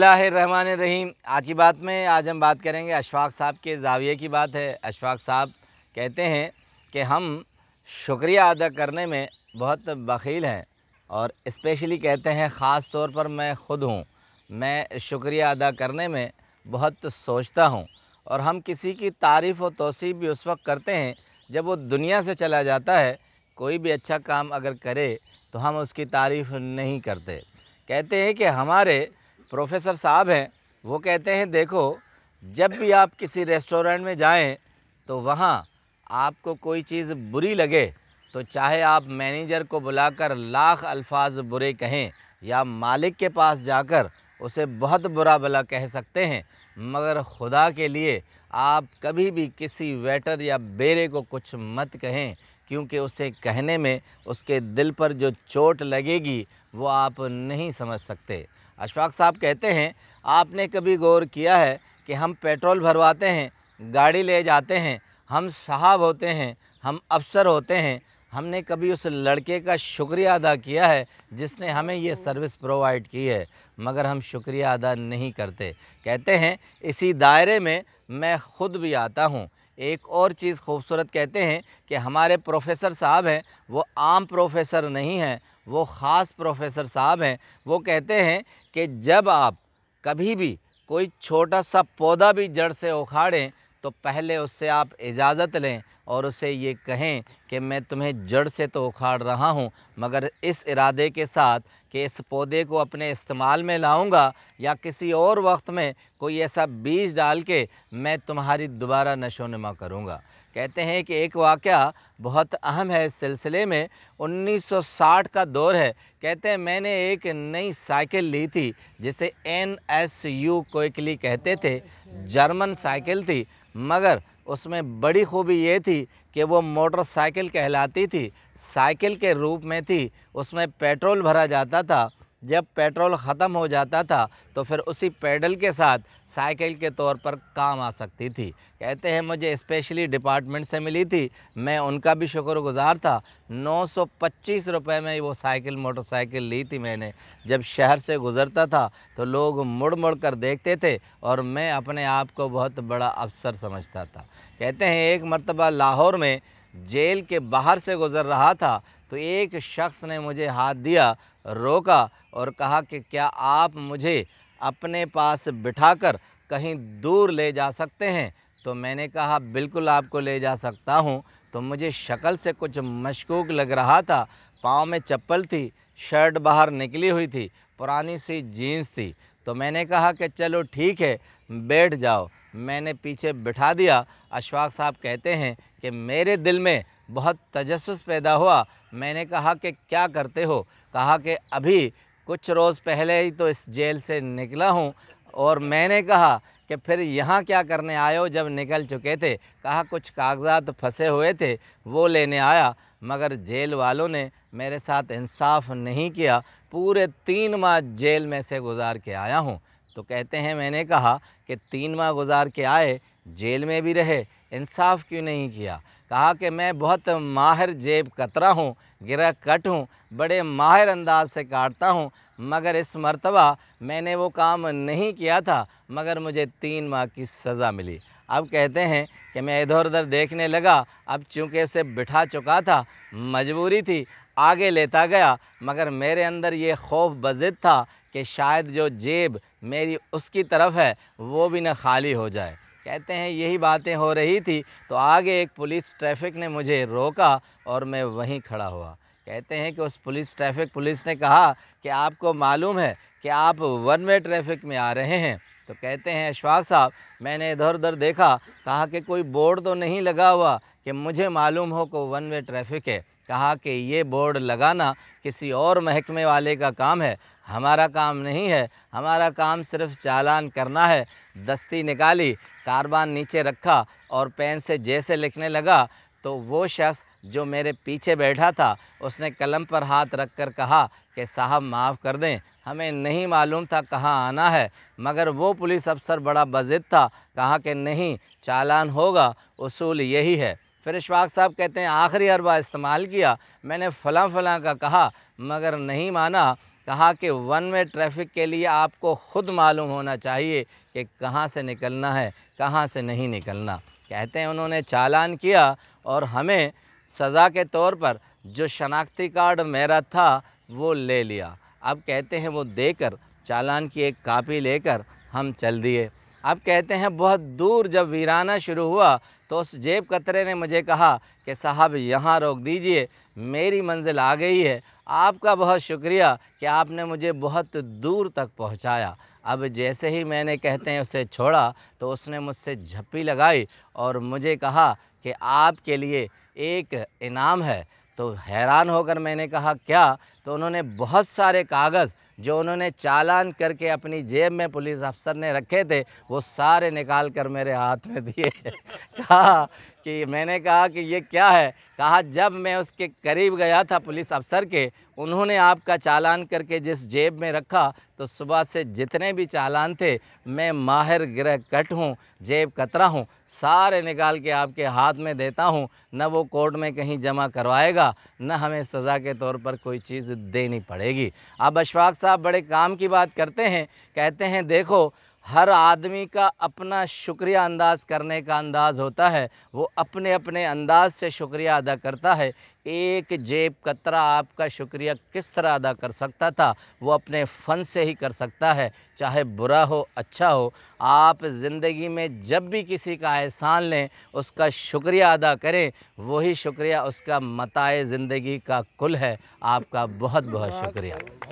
रहमान रहीम आज की बात में आज हम बात करेंगे अशफाक साहब के जाविये की बात है अशफाक साहब कहते हैं कि हम शुक्रिया अदा करने में बहुत बखील हैं और इस्पेशली कहते हैं ख़ास तौर पर मैं ख़ुद हूँ मैं शुक्रिया अदा करने में बहुत सोचता हूँ और हम किसी की तारीफ़ व तोसीब भी उस वक्त करते हैं जब वो दुनिया से चला जाता है कोई भी अच्छा काम अगर करे तो हम उसकी तारीफ़ नहीं करते कहते हैं कि हमारे प्रोफेसर साहब हैं वो कहते हैं देखो जब भी आप किसी रेस्टोरेंट में जाएं तो वहाँ आपको कोई चीज़ बुरी लगे तो चाहे आप मैनेजर को बुलाकर लाख अल्फाज बुरे कहें या मालिक के पास जाकर उसे बहुत बुरा भला कह सकते हैं मगर खुदा के लिए आप कभी भी किसी वेटर या बेरे को कुछ मत कहें क्योंकि उसे कहने में उसके दिल पर जो चोट लगेगी वो आप नहीं समझ सकते अशफाक साहब कहते हैं आपने कभी गौर किया है कि हम पेट्रोल भरवाते हैं गाड़ी ले जाते हैं हम साहब होते हैं हम अफसर होते हैं हमने कभी उस लड़के का शुक्रिया अदा किया है जिसने हमें ये सर्विस प्रोवाइड की है मगर हम शुक्रिया अदा नहीं करते कहते हैं इसी दायरे में मैं ख़ुद भी आता हूँ एक और चीज़ खूबसूरत कहते हैं कि हमारे प्रोफेसर साहब हैं वो आम प्रोफेसर नहीं हैं वो ख़ास प्रोफेसर साहब हैं वो कहते हैं कि जब आप कभी भी कोई छोटा सा पौधा भी जड़ से उखाड़ें तो पहले उससे आप इजाज़त लें और उसे ये कहें कि मैं तुम्हें जड़ से तो उखाड़ रहा हूँ मगर इस इरादे के साथ कि इस पौधे को अपने इस्तेमाल में लाऊंगा या किसी और वक्त में कोई ऐसा बीज डाल के मैं तुम्हारी दोबारा नशोनमा करूँगा कहते हैं कि एक वाक़ बहुत अहम है इस सिलसिले में 1960 का दौर है कहते हैं मैंने एक नई साइकिल ली थी जिसे एन एस यू कोकली कहते थे जर्मन साइकिल थी मगर उसमें बड़ी खूबी ये थी कि वो मोटरसाइकिल कहलाती थी साइकिल के रूप में थी उसमें पेट्रोल भरा जाता था जब पेट्रोल ख़त्म हो जाता था तो फिर उसी पेडल के साथ साइकिल के तौर पर काम आ सकती थी कहते हैं मुझे स्पेशली डिपार्टमेंट से मिली थी मैं उनका भी शुक्रगुजार था नौ सौ पच्चीस रुपये में वो साइकिल मोटरसाइकिल ली थी मैंने जब शहर से गुज़रता था तो लोग मुड़ मुड़ कर देखते थे और मैं अपने आप को बहुत बड़ा अफसर समझता था कहते हैं एक मरतबा लाहौर में जेल के बाहर से गुज़र रहा था तो एक शख्स ने मुझे हाथ दिया रोका और कहा कि क्या आप मुझे अपने पास बिठाकर कहीं दूर ले जा सकते हैं तो मैंने कहा बिल्कुल आपको ले जा सकता हूँ तो मुझे शक्ल से कुछ मशकूक लग रहा था पाँव में चप्पल थी शर्ट बाहर निकली हुई थी पुरानी सी जीन्स थी तो मैंने कहा कि चलो ठीक है बैठ जाओ मैंने पीछे बिठा दिया अशफाक साहब कहते हैं कि मेरे दिल में बहुत तजस पैदा हुआ मैंने कहा कि क्या करते हो कहा कि अभी कुछ रोज़ पहले ही तो इस जेल से निकला हूँ और मैंने कहा कि फिर यहाँ क्या करने आए हो जब निकल चुके थे कहा कुछ कागजात फंसे हुए थे वो लेने आया मगर जेल वालों ने मेरे साथ इंसाफ नहीं किया पूरे तीन माह जेल में से गुजार के आया हूँ तो कहते हैं मैंने कहा कि तीन माह गुजार के आए जेल में भी रहे इंसाफ़ क्यों नहीं किया कहा कि मैं बहुत माहिर जेब कतरा हूँ गिरा कट हूँ बड़े माहिर अंदाज से काटता हूँ मगर इस मरतबा मैंने वो काम नहीं किया था मगर मुझे तीन माह की सज़ा मिली अब कहते हैं कि मैं इधर उधर देखने लगा अब चूँकि उसे बिठा चुका था मजबूरी थी आगे लेता गया मगर मेरे अंदर ये खौफ बजिद था कि शायद जो जेब मेरी उसकी तरफ है वो भी न खाली हो जाए कहते हैं यही बातें हो रही थी तो आगे एक पुलिस ट्रैफिक ने मुझे रोका और मैं वहीं खड़ा हुआ कहते हैं कि उस पुलिस ट्रैफिक पुलिस ने कहा कि आपको मालूम है कि आप वन वे ट्रैफिक में आ रहे हैं तो कहते हैं अशफाक साहब मैंने इधर उधर देखा कहा कि कोई बोर्ड तो नहीं लगा हुआ कि मुझे मालूम हो को वन वे ट्रैफिक है कहा कि ये बोर्ड लगाना किसी और महकमे वाले का काम है हमारा काम नहीं है हमारा काम सिर्फ चालान करना है दस्ती निकाली कारबान नीचे रखा और पेन से जैसे लिखने लगा तो वो शख्स जो मेरे पीछे बैठा था उसने कलम पर हाथ रख कर कहा कि साहब माफ़ कर दें हमें नहीं मालूम था कहाँ आना है मगर वो पुलिस अफसर बड़ा बजिद था कहा कि नहीं चालान होगा उसूल यही है फिर इशफाक साहब कहते हैं आखिरी अरबा इस्तेमाल किया मैंने फलां फलां का कहा मगर नहीं माना कहा कि वन वे ट्रैफिक के लिए आपको ख़ुद मालूम होना चाहिए कि कहाँ से निकलना है कहाँ से नहीं निकलना कहते हैं उन्होंने चालान किया और हमें सज़ा के तौर पर जो शनाख्ती कार्ड मेरा था वो ले लिया अब कहते हैं वो देकर चालान की एक कापी लेकर हम चल दिए अब कहते हैं बहुत दूर जब वीराना शुरू हुआ तो उस जेब कतरे ने मुझे कहा कि साहब यहाँ रोक दीजिए मेरी मंजिल आ गई है आपका बहुत शुक्रिया कि आपने मुझे बहुत दूर तक पहुँचाया अब जैसे ही मैंने कहते हैं उसे छोड़ा तो उसने मुझसे झप्पी लगाई और मुझे कहा कि आपके लिए एक इनाम है तो हैरान होकर मैंने कहा क्या तो उन्होंने बहुत सारे कागज़ जो उन्होंने चालान करके अपनी जेब में पुलिस अफसर ने रखे थे वो सारे निकाल कर मेरे हाथ में दिए कहा कि मैंने कहा कि ये क्या है कहा जब मैं उसके करीब गया था पुलिस अफसर के उन्होंने आपका चालान करके जिस जेब में रखा तो सुबह से जितने भी चालान थे मैं माहिर गृह कट हूँ जेब कतरा हूँ सारे निकाल के आपके हाथ में देता हूँ न वो कोर्ट में कहीं जमा करवाएगा न हमें सज़ा के तौर पर कोई चीज़ देनी पड़ेगी अब अशफाक साहब बड़े काम की बात करते हैं कहते हैं देखो हर आदमी का अपना शुक्रिया अंदाज़ करने का अंदाज़ होता है वो अपने अपने अंदाज़ से शुक्रिया अदा करता है एक जेब कतरा आपका शुक्रिया किस तरह अदा कर सकता था वो अपने फ़न से ही कर सकता है चाहे बुरा हो अच्छा हो आप ज़िंदगी में जब भी किसी का एहसान लें उसका शुक्रिया अदा करें वही शुक्रिया उसका मताए ज़िंदगी का कुल है आपका बहुत बहुत शुक्रिया